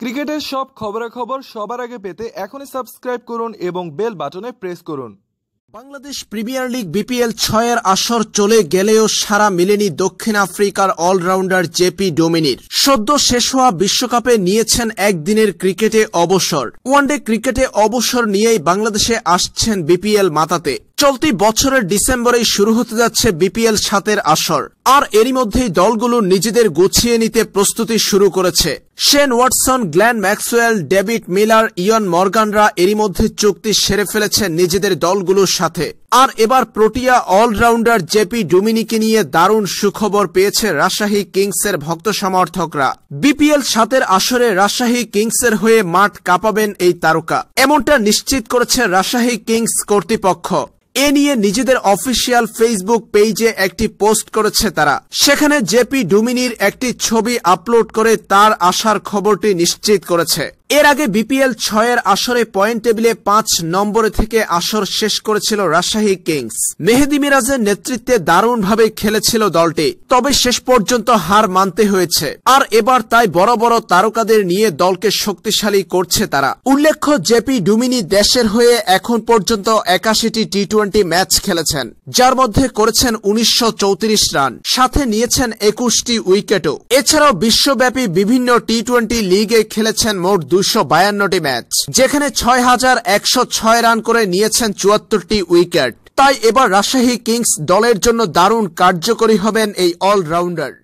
ক্রিকেটের সব খবরাখবর সবার আগে পেতে এখনই সাবস্ক্রাইব করুন এবং বেল বাটনে প্রেস করুন বাংলাদেশ প্রিমিয়ার লিগ বিপিএল ছয়ের আসর চলে গেলেও সারা মিলেনি দক্ষিণ আফ্রিকার অলরাউন্ডার জেপি ডোমিনির সদ্য শেষ হওয়া বিশ্বকাপে নিয়েছেন একদিনের ক্রিকেটে অবসর ওয়ানডে ক্রিকেটে অবসর নিয়েই বাংলাদেশে আসছেন বিপিএল মাতাতে চলতি বছরের ডিসেম্বরেই শুরু হতে যাচ্ছে বিপিএল সাতের আসর আর এরই মধ্যেই দলগুলো নিজেদের গুছিয়ে নিতে প্রস্তুতি শুরু করেছে Shane Watson Glenn Maxwell David Miller Eoin মর্গানরা এরই মধ্যে চুক্তি সেরে ফেলেছে নিজেদের দলগুলোর সাথে আর এবার প্রোটিয়া অলরাউন্ডার জেপি ডুমিনিকে নিয়ে দারুণ সুখবর পেয়েছে রাজশাহী কিংসের ভক্ত সমর্থকরা বিপিএল সাতের আসরে রাজশাহী কিংসের হয়ে মাঠ কাঁপাবেন এই তারকা এমনটা নিশ্চিত করেছে রাজশাহী কিংস কর্তৃপক্ষ এ নিয়ে নিজেদের অফিসিয়াল ফেসবুক পেজে একটি পোস্ট করেছে তারা সেখানে জেপি ডুমিনির একটি ছবি আপলোড করে তার আসার খবরটি নিশ্চিত করেছে এর আগে বিপিএল ছয়ের আসরে পয়েন্ট টেবিলে পাঁচ নম্বরে থেকে আসর শেষ করেছিল রাজশাহী কিংস মেহেদি মিরাজের নেতৃত্বে দারুণভাবে খেলেছিল দলটি তবে শেষ পর্যন্ত হার মানতে হয়েছে আর এবার তাই বড় বড় তারকাদের নিয়ে দলকে শক্তিশালী করছে তারা উল্লেখ্য জেপি ডুমিনি দেশের হয়ে এখন পর্যন্ত একাশিটি টি টোয়েন্টি টি ম্যাচ খেলেছেন যার মধ্যে করেছেন উনিশশো রান সাথে নিয়েছেন একুশটি উইকেটও এছাড়াও বিশ্বব্যাপী বিভিন্ন টি টোয়েন্টি লিগে খেলেছেন মোট দুশো বায়ান্নটি ম্যাচ যেখানে ছয় হাজার একশো ছয় রান করে নিয়েছেন চুয়াত্তরটি উইকেট তাই এবার রাজশাহী কিংস দলের জন্য দারুণ কার্যকরী হবেন এই অলরাউন্ডার